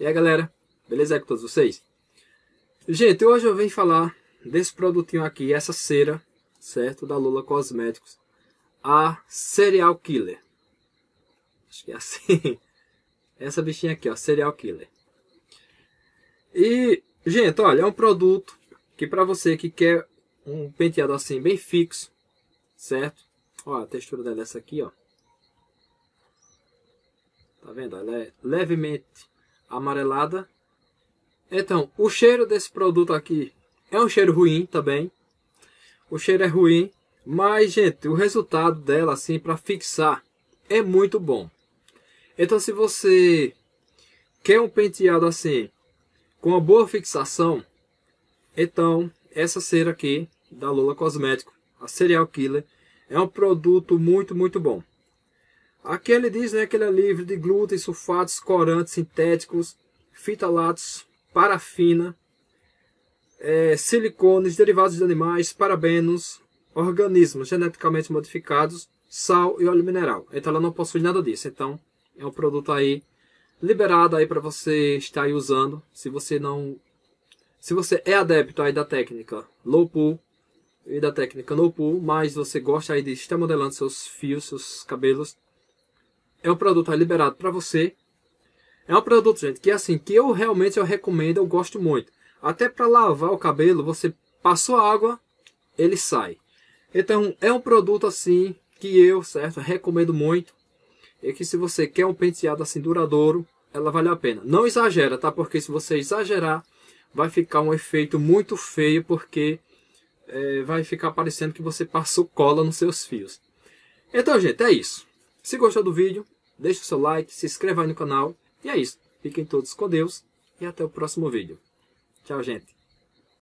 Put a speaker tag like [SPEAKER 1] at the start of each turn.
[SPEAKER 1] E aí galera, beleza com todos vocês? Gente, hoje eu venho falar desse produtinho aqui, essa cera, certo? Da Lula Cosméticos, a Serial Killer. Acho que é assim. Essa bichinha aqui, ó, Serial Killer. E, gente, olha, é um produto que para você que quer um penteado assim bem fixo, certo? Ó, a textura dela é essa aqui, ó. Tá vendo? Ela é levemente amarelada. Então, o cheiro desse produto aqui é um cheiro ruim também. O cheiro é ruim, mas gente, o resultado dela assim para fixar é muito bom. Então, se você quer um penteado assim com uma boa fixação, então essa cera aqui da Lula Cosmético, a Serial Killer, é um produto muito, muito bom. Aqui ele diz né, que ele é livre de glúten, sulfatos, corantes sintéticos, fitalatos, parafina, é, silicones, derivados de animais, parabenos, organismos geneticamente modificados, sal e óleo mineral. Então ela não possui nada disso. Então é um produto aí liberado aí para você estar aí usando, se você não se você é adepto aí da técnica low pull e da técnica no pull, mas você gosta aí de estar modelando seus fios, seus cabelos, é um produto liberado para você. É um produto, gente, que assim, que eu realmente eu recomendo, eu gosto muito. Até para lavar o cabelo, você passou água, ele sai. Então, é um produto assim que eu, certo, recomendo muito. E que se você quer um penteado assim duradouro, ela vale a pena. Não exagera, tá? Porque se você exagerar, vai ficar um efeito muito feio, porque é, vai ficar parecendo que você passou cola nos seus fios. Então, gente, é isso. Se gostou do vídeo, deixe o seu like, se inscreva aí no canal. E é isso. Fiquem todos com Deus e até o próximo vídeo. Tchau, gente.